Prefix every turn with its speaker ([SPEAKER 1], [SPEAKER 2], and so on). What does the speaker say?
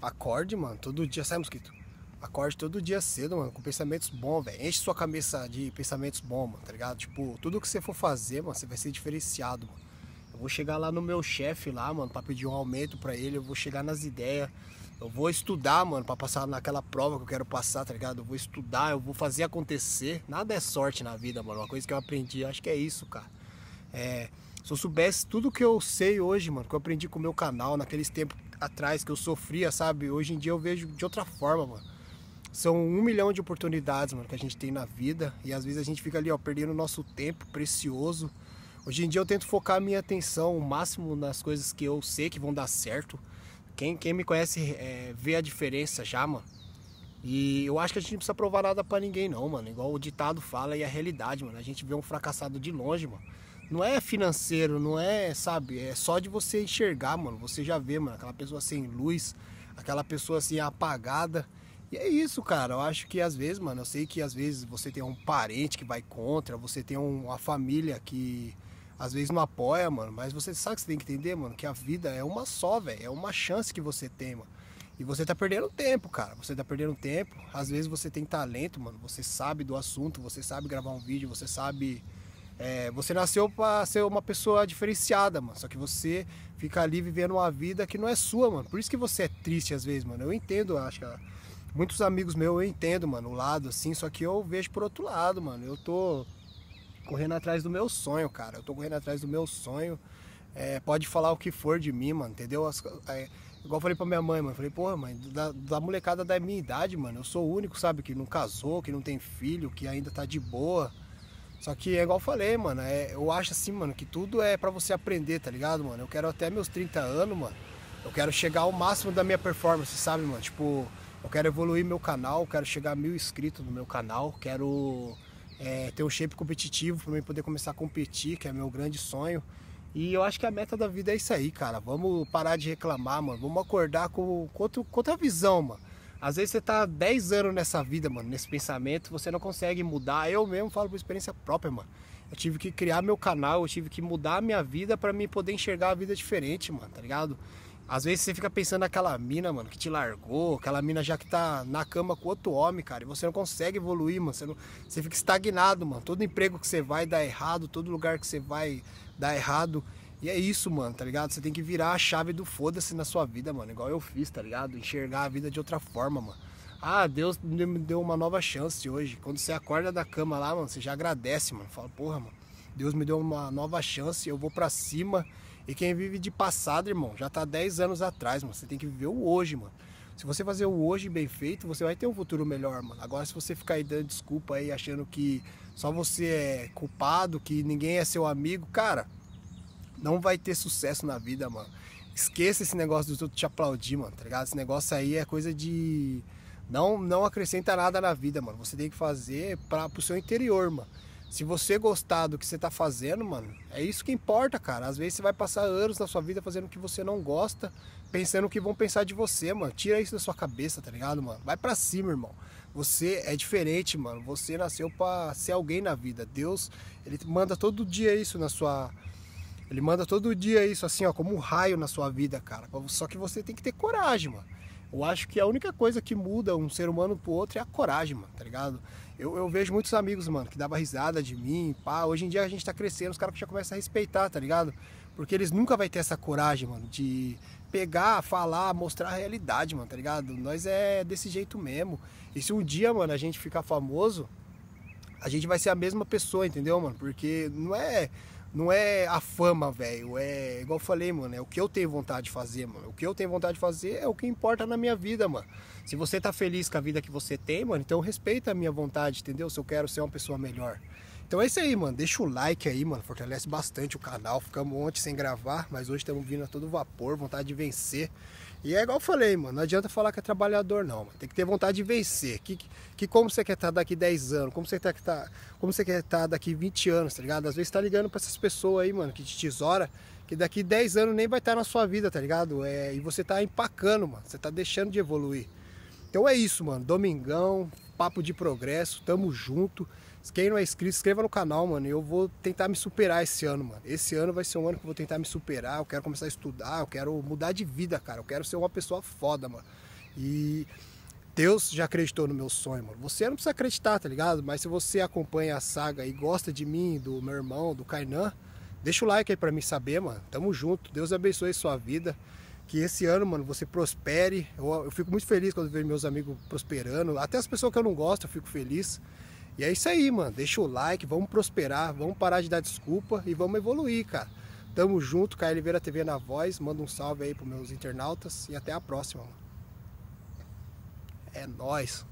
[SPEAKER 1] Acorde, mano, todo dia. Sai, mosquito. Acorde todo dia cedo, mano, com pensamentos bons, velho. Enche sua cabeça de pensamentos bons, mano, tá ligado? Tipo, tudo que você for fazer, mano, você vai ser diferenciado, mano. Eu vou chegar lá no meu chefe lá, mano, pra pedir um aumento pra ele, eu vou chegar nas ideias. Eu vou estudar, mano, pra passar naquela prova que eu quero passar, tá ligado? Eu vou estudar, eu vou fazer acontecer. Nada é sorte na vida, mano. Uma coisa que eu aprendi, acho que é isso, cara. É, se eu soubesse tudo que eu sei hoje, mano, que eu aprendi com o meu canal, naqueles tempos atrás que eu sofria, sabe? Hoje em dia eu vejo de outra forma, mano. São um milhão de oportunidades, mano, que a gente tem na vida. E às vezes a gente fica ali, ó, perdendo nosso tempo precioso. Hoje em dia eu tento focar a minha atenção o máximo nas coisas que eu sei que vão dar certo. Quem, quem me conhece é, vê a diferença já, mano. E eu acho que a gente não precisa provar nada para ninguém, não, mano. Igual o ditado fala e a realidade, mano. A gente vê um fracassado de longe, mano. Não é financeiro, não é, sabe? É só de você enxergar, mano. Você já vê, mano, aquela pessoa sem luz, aquela pessoa assim apagada. E é isso, cara. Eu acho que às vezes, mano, eu sei que às vezes você tem um parente que vai contra, você tem uma família que às vezes não apoia, mano. Mas você sabe que você tem que entender, mano, que a vida é uma só, velho. É uma chance que você tem, mano. E você tá perdendo tempo, cara. Você tá perdendo tempo. Às vezes você tem talento, mano. Você sabe do assunto, você sabe gravar um vídeo, você sabe é, você nasceu para ser uma pessoa diferenciada, mano. Só que você fica ali vivendo uma vida que não é sua, mano. Por isso que você é triste às vezes, mano. Eu entendo, acho que ah, muitos amigos meus eu entendo, mano, o lado assim, só que eu vejo por outro lado, mano. Eu tô correndo atrás do meu sonho, cara. Eu tô correndo atrás do meu sonho. É, pode falar o que for de mim, mano, entendeu? As, é, igual falei pra minha mãe, mano. falei, porra, mãe, da, da, molecada da minha idade, mano, eu sou o único, sabe, que não casou, que não tem filho, que ainda tá de boa. Só que é igual eu falei, mano, é, eu acho assim, mano, que tudo é para você aprender, tá ligado, mano? Eu quero até meus 30 anos, mano, eu quero chegar ao máximo da minha performance, sabe, mano? Tipo, eu quero evoluir meu canal, quero chegar a mil inscritos no meu canal, quero é, ter um shape competitivo para mim poder começar a competir, que é meu grande sonho. E eu acho que a meta da vida é isso aí, cara. Vamos parar de reclamar, mano. Vamos acordar com, com, outro, com outra visão, mano. Às vezes você tá 10 anos nessa vida, mano, nesse pensamento, você não consegue mudar. Eu mesmo falo por experiência própria, mano. Eu tive que criar meu canal, eu tive que mudar a minha vida para me poder enxergar a vida diferente, mano, tá ligado? Às vezes você fica pensando naquela mina, mano, que te largou, aquela mina já que tá na cama com outro homem, cara, e você não consegue evoluir, mano. Você, não, você fica estagnado, mano. Todo emprego que você vai dá errado, todo lugar que você vai dá errado. E é isso, mano, tá ligado? Você tem que virar a chave do foda-se na sua vida, mano. Igual eu fiz, tá ligado? Enxergar a vida de outra forma, mano. Ah, Deus me deu uma nova chance hoje. Quando você acorda da cama lá, mano, você já agradece, mano. Fala, porra, mano, Deus me deu uma nova chance, eu vou para cima. E quem vive de passado, irmão, já tá 10 anos atrás, mano. Você tem que viver o hoje, mano. Se você fazer o hoje bem feito, você vai ter um futuro melhor, mano. Agora, se você ficar aí dando desculpa aí, achando que só você é culpado, que ninguém é seu amigo, cara, não vai ter sucesso na vida, mano. Esqueça esse negócio do outro te aplaudir, mano, tá ligado? Esse negócio aí é coisa de. Não, não acrescenta nada na vida, mano. Você tem que fazer para pro seu interior, mano. Se você gostar do que você tá fazendo, mano, é isso que importa, cara. Às vezes você vai passar anos na sua vida fazendo o que você não gosta, pensando o que vão pensar de você, mano. Tira isso da sua cabeça, tá ligado, mano? Vai para cima, irmão. Você é diferente, mano. Você nasceu para ser alguém na vida. Deus, ele manda todo dia isso na sua ele manda todo dia isso assim, ó, como um raio na sua vida, cara. Só que você tem que ter coragem, mano. Eu acho que a única coisa que muda um ser humano pro outro é a coragem, mano, tá ligado? Eu, eu vejo muitos amigos, mano, que dava risada de mim, pá. Hoje em dia a gente tá crescendo, os caras já começam a respeitar, tá ligado? Porque eles nunca vai ter essa coragem, mano, de pegar, falar, mostrar a realidade, mano, tá ligado? Nós é desse jeito mesmo. E se um dia, mano, a gente ficar famoso, a gente vai ser a mesma pessoa, entendeu, mano? Porque não é não é a fama, velho. É igual eu falei, mano. É o que eu tenho vontade de fazer, mano. O que eu tenho vontade de fazer é o que importa na minha vida, mano. Se você tá feliz com a vida que você tem, mano, então respeita a minha vontade, entendeu? Se eu quero ser uma pessoa melhor. Então é isso aí, mano. Deixa o like aí, mano. Fortalece bastante o canal. Ficamos ontem sem gravar, mas hoje estamos vindo a todo vapor, vontade de vencer. E é igual eu falei, mano, não adianta falar que é trabalhador não, mano. tem que ter vontade de vencer. Que, que como você quer estar tá daqui 10 anos, como você, quer estar tá, como você quer estar tá daqui 20 anos, tá ligado? Às vezes tá ligando para essas pessoas aí, mano, que te tesoura, que daqui 10 anos nem vai estar na sua vida, tá ligado? É, e você tá empacando, mano, você tá deixando de evoluir. Então é isso, mano, domingão, papo de progresso, tamo junto. Quem não é inscrito, se inscreva no canal, mano. Eu vou tentar me superar esse ano, mano. Esse ano vai ser um ano que eu vou tentar me superar. Eu quero começar a estudar, eu quero mudar de vida, cara. Eu quero ser uma pessoa foda, mano. E Deus já acreditou no meu sonho, mano. Você não precisa acreditar, tá ligado? Mas se você acompanha a saga e gosta de mim, do meu irmão, do Kainan, deixa o like aí pra mim saber, mano. Tamo junto. Deus abençoe sua vida que esse ano, mano, você prospere. Eu, eu, fico muito feliz quando vejo meus amigos prosperando. Até as pessoas que eu não gosto, eu fico feliz. E é isso aí, mano. Deixa o like, vamos prosperar, vamos parar de dar desculpa e vamos evoluir, cara. Tamo junto, Caio Oliveira TV na voz. Manda um salve aí pros meus internautas e até a próxima, mano. É nóis.